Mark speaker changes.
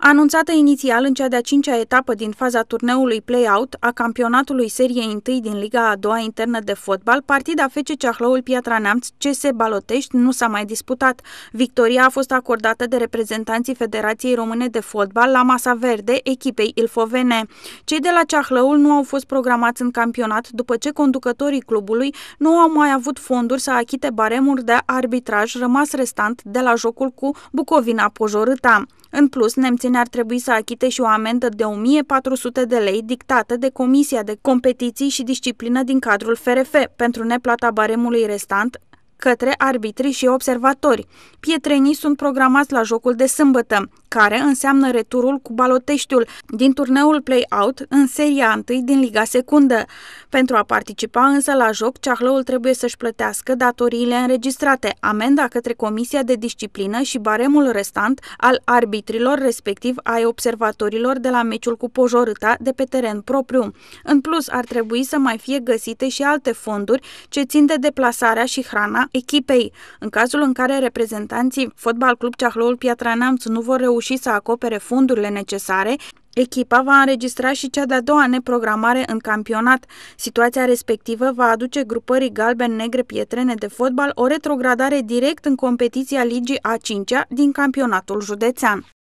Speaker 1: Anunțată inițial în cea de-a cincea etapă din faza turneului play-out a campionatului Seriei 1 din Liga a doua internă de fotbal, partida FC Ceahlăul Piatra Neamț CS Balotești nu s-a mai disputat. Victoria a fost acordată de reprezentanții Federației Române de Fotbal la masa verde echipei Ilfovene. Cei de la Ceahlăul nu au fost programați în campionat după ce conducătorii clubului nu au mai avut fonduri să achite baremuri de arbitraj rămas restant de la jocul cu Bucovina Pojorâta. În plus, nemții Călățeni ar trebui să achite și o amendă de 1400 de lei dictată de Comisia de Competiții și Disciplină din cadrul FRF pentru neplata baremului restant către arbitri și observatori. Pietrenii sunt programați la jocul de sâmbătă care înseamnă returul cu Baloteștiul din turneul play-out în seria 1 din Liga Secundă. Pentru a participa însă la joc, Ceahlăul trebuie să-și plătească datoriile înregistrate, amenda către Comisia de Disciplină și baremul restant al arbitrilor, respectiv ai observatorilor de la meciul cu Pojorâta de pe teren propriu. În plus, ar trebui să mai fie găsite și alte fonduri ce țin de deplasarea și hrana echipei. În cazul în care reprezentanții Fotbal Club Ceahlăul Piatra Neamț nu vor reuși reușit să acopere fondurile necesare, Echipa va înregistra și cea de-a doua neprogramare în campionat. Situația respectivă va aduce grupării galben-negre pietrene de fotbal o retrogradare direct în competiția Ligii A5-a din campionatul județean.